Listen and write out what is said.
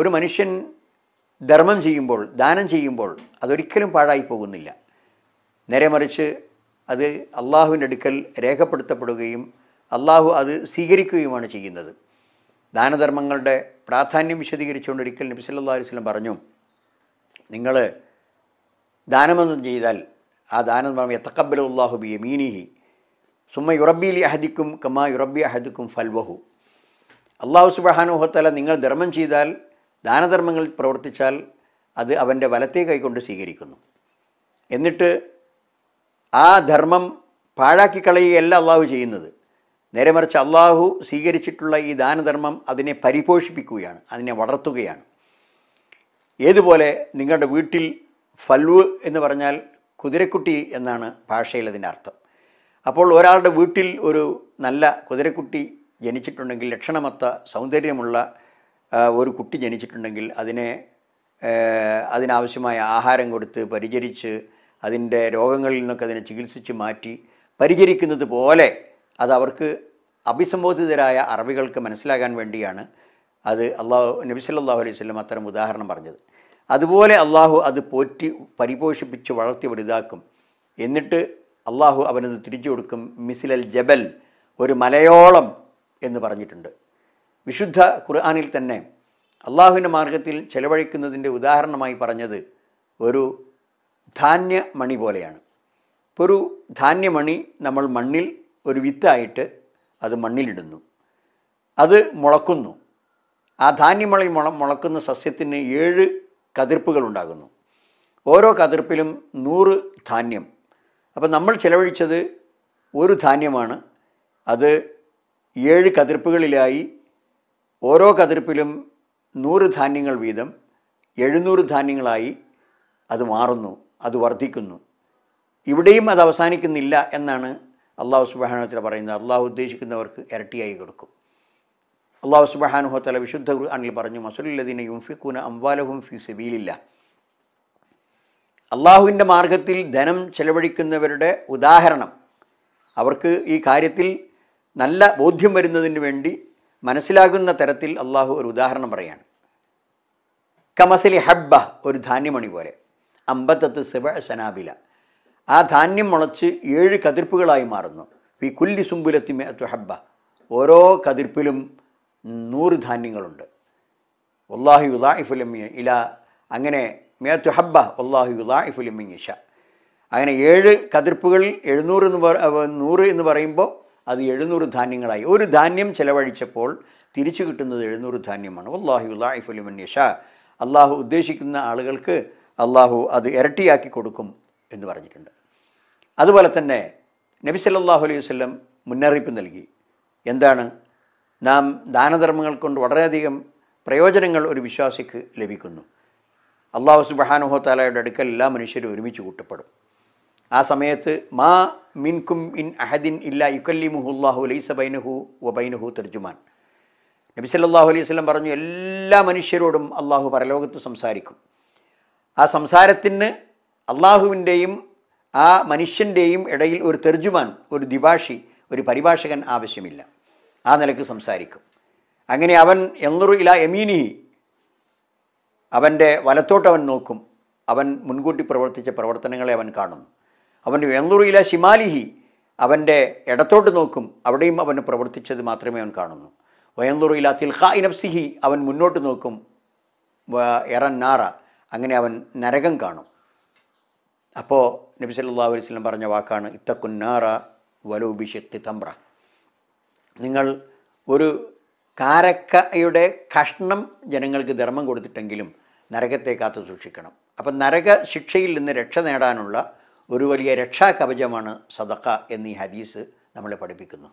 ഒരു മനുഷ്യൻ ധർമ്മം ചെയ്യുമ്പോൾ ദാനം ചെയ്യുമ്പോൾ അതൊരിക്കലും പാഴായി പോകുന്നില്ല നേരെ മറിച്ച് അത് അള്ളാഹുവിൻ്റെ അടുക്കൽ രേഖപ്പെടുത്തപ്പെടുകയും അള്ളാഹു അത് സ്വീകരിക്കുകയുമാണ് ചെയ്യുന്നത് ദാനധർമ്മങ്ങളുടെ പ്രാധാന്യം വിശദീകരിച്ചുകൊണ്ട് ഒരിക്കൽ നബി സല്ലാ വസ്ലം പറഞ്ഞു നിങ്ങൾ ദാനമൊന്നും ചെയ്താൽ ആ ദാനധർമ്മം അള്ളാഹു ബി മീനിഹി സുമ്മ അലി അഹദിക്കും കമ്മ യുറബി അഹദിക്കും ഫൽവഹു അള്ളാഹു സുബഹാനുഹത്തല നിങ്ങൾ ധർമ്മം ചെയ്താൽ ദാനധർമ്മങ്ങൾ പ്രവർത്തിച്ചാൽ അത് അവൻ്റെ വലത്തെ കൈകൊണ്ട് സ്വീകരിക്കുന്നു എന്നിട്ട് ആ ധർമ്മം പാഴാക്കി കളയുകയല്ല അള്ളാഹു ചെയ്യുന്നത് നേരെ മറിച്ച് അള്ളാഹു സ്വീകരിച്ചിട്ടുള്ള ഈ ദാനധർമ്മം അതിനെ പരിപോഷിപ്പിക്കുകയാണ് അതിനെ വളർത്തുകയാണ് ഏതുപോലെ നിങ്ങളുടെ വീട്ടിൽ ഫൽവ് എന്ന് പറഞ്ഞാൽ കുതിരക്കുട്ടി എന്നാണ് ഭാഷയിൽ അതിൻ്റെ അർത്ഥം അപ്പോൾ ഒരാളുടെ വീട്ടിൽ ഒരു നല്ല കുതിരക്കുട്ടി ജനിച്ചിട്ടുണ്ടെങ്കിൽ ലക്ഷണമൊത്ത സൗന്ദര്യമുള്ള ഒരു കുട്ടി ജനിച്ചിട്ടുണ്ടെങ്കിൽ അതിനെ അതിനാവശ്യമായ ആഹാരം കൊടുത്ത് പരിചരിച്ച് അതിൻ്റെ രോഗങ്ങളിൽ നിന്നൊക്കെ അതിനെ ചികിത്സിച്ച് മാറ്റി പരിചരിക്കുന്നത് പോലെ അത് അവർക്ക് അഭിസംബോധിതരായ അറബികൾക്ക് മനസ്സിലാകാൻ വേണ്ടിയാണ് അത് അള്ളാഹു നബി സല്ലാഹു അലൈഹി സ്വലം അത്തരം ഉദാഹരണം പറഞ്ഞത് അതുപോലെ അള്ളാഹു അത് പോറ്റി പരിപോഷിപ്പിച്ച് വളർത്തി വലുതാക്കും എന്നിട്ട് അള്ളാഹു അവനത് തിരിച്ചു കൊടുക്കും മിസിലൽ ജബൽ ഒരു മലയോളം എന്ന് പറഞ്ഞിട്ടുണ്ട് വിശുദ്ധ ഖുർആാനിൽ തന്നെ അള്ളാഹുവിൻ്റെ മാർഗത്തിൽ ചെലവഴിക്കുന്നതിൻ്റെ ഉദാഹരണമായി പറഞ്ഞത് ഒരു ധാന്യമണി പോലെയാണ് ഒരു ധാന്യമണി നമ്മൾ മണ്ണിൽ ഒരു വിത്തായിട്ട് അത് മണ്ണിലിടുന്നു അത് മുളക്കുന്നു ആ ധാന്യമണി മുള മുളക്കുന്ന സസ്യത്തിന് ഏഴ് കതിർപ്പുകൾ ഉണ്ടാകുന്നു ഓരോ കതിർപ്പിലും നൂറ് ധാന്യം അപ്പം നമ്മൾ ചിലവഴിച്ചത് ഒരു ധാന്യമാണ് അത് ഏഴ് കതിർപ്പുകളിലായി ഓരോ കതിർപ്പിലും നൂറ് ധാന്യങ്ങൾ വീതം എഴുന്നൂറ് ധാന്യങ്ങളായി അത് മാറുന്നു അത് വർദ്ധിക്കുന്നു ഇവിടെയും അത് അവസാനിക്കുന്നില്ല എന്നാണ് അള്ളാഹു സുബാനുഹത്തല പറയുന്നത് അള്ളാഹു ഉദ്ദേശിക്കുന്നവർക്ക് ഇരട്ടിയായി കൊടുക്കും അള്ളാഹു സുബാനുഹത്തല വിശുദ്ധ ഖുർആാനിൽ പറഞ്ഞു മസുലുല്ലദീന യുംഫിഖൂന അംബാലഹും ഫി സബീലില്ല അള്ളാഹുവിൻ്റെ മാർഗത്തിൽ ധനം ചെലവഴിക്കുന്നവരുടെ ഉദാഹരണം അവർക്ക് ഈ കാര്യത്തിൽ നല്ല ബോധ്യം വരുന്നതിന് വേണ്ടി മനസ്സിലാകുന്ന തരത്തിൽ അള്ളാഹു ഒരു ഉദാഹരണം പറയാണ് കമസലി ഹബ്ബ ഒരു ധാന്യമണി പോലെ അമ്പത്തത്ത് സിവ സനാബില ആ ധാന്യം മുളച്ച് ഏഴ് കതിർപ്പുകളായി മാറുന്നു ഈ കുല്ലി സുംബുലത്തിമേ മേത്തു ഹബ്ബ ഓരോ കതിർപ്പിലും നൂറ് ധാന്യങ്ങളുണ്ട് ഒല്ലാഹി ഉദായിഫുലമിയ ഇല അങ്ങനെ മേത്തു ഹബ്ബ ഒല്ലാഹി ഉദായിഫുലമിഷ അങ്ങനെ ഏഴ് കതിർപ്പുകളിൽ എഴുന്നൂറ് എന്ന് പറ നൂറ് എന്ന് പറയുമ്പോൾ അത് എഴുന്നൂറ് ധാന്യങ്ങളായി ഒരു ധാന്യം ചെലവഴിച്ചപ്പോൾ തിരിച്ചു കിട്ടുന്നത് എഴുന്നൂറ് ധാന്യമാണ് ഒല്ലാഹി ഉദായിഫുലമിഷ അള്ളാഹു ഉദ്ദേശിക്കുന്ന ആളുകൾക്ക് അള്ളാഹു അത് ഇരട്ടിയാക്കി കൊടുക്കും എന്ന് പറഞ്ഞിട്ടുണ്ട് അതുപോലെ തന്നെ നബി സല്ലാഹു അലൈഹി വല്ലം മുന്നറിയിപ്പ് നൽകി എന്താണ് നാം ദാനധർമ്മങ്ങൾ കൊണ്ട് വളരെയധികം പ്രയോജനങ്ങൾ ഒരു വിശ്വാസിക്ക് ലഭിക്കുന്നു അള്ളാഹു സുബഹാനുഹോത്താലയുടെ അടുക്കൽ എല്ലാ മനുഷ്യരും ഒരുമിച്ച് കൂട്ടപ്പെടും ആ സമയത്ത് മാ മിൻകും ഇൻ അഹദിൻ ഇല്ല മുഹുല്ലാഹു ലൈസ ബൈനഹു വ ബൈനഹു തർജുമാൻ നബി സല്ലാഹു അലൈഹി വസ്ലം പറഞ്ഞു എല്ലാ മനുഷ്യരോടും അള്ളാഹു പരലോകത്ത് സംസാരിക്കും ആ സംസാരത്തിന് അള്ളാഹുവിൻ്റെയും ആ മനുഷ്യൻ്റെയും ഇടയിൽ ഒരു തെർജുമാൻ ഒരു ദിഭാഷി ഒരു പരിഭാഷകൻ ആവശ്യമില്ല ആ നിലയ്ക്ക് സംസാരിക്കും അങ്ങനെ അവൻ എന്നുറു ഇല എമീനി അവൻ്റെ വലത്തോട്ട് അവൻ നോക്കും അവൻ മുൻകൂട്ടി പ്രവർത്തിച്ച പ്രവർത്തനങ്ങളെ അവൻ കാണും അവൻ എന്നുറു ഇല ശിമാലിഹി അവൻ്റെ ഇടത്തോട്ട് നോക്കും അവിടെയും അവൻ പ്രവർത്തിച്ചത് മാത്രമേ അവൻ കാണുന്നു വയന്തുറയില തിൽഹായി നഫ്സിഹി അവൻ മുന്നോട്ട് നോക്കും എറൻ നാറ അങ്ങനെ അവൻ നരകം കാണും അപ്പോൾ നബി സല്ലാ അലൈഹി സ്വലം പറഞ്ഞ വാക്കാണ് ഇത്തക്കുന്നാറ വലോബിഷത്തി തമ്പ്ര നിങ്ങൾ ഒരു കാരക്കയുടെ കഷ്ണം ജനങ്ങൾക്ക് ധർമ്മം കൊടുത്തിട്ടെങ്കിലും നരകത്തെ കാത്തു സൂക്ഷിക്കണം അപ്പം നരക ശിക്ഷയിൽ നിന്ന് രക്ഷ നേടാനുള്ള ഒരു വലിയ കവചമാണ് സദക്ക എന്നീ ഹദീസ് നമ്മളെ പഠിപ്പിക്കുന്നു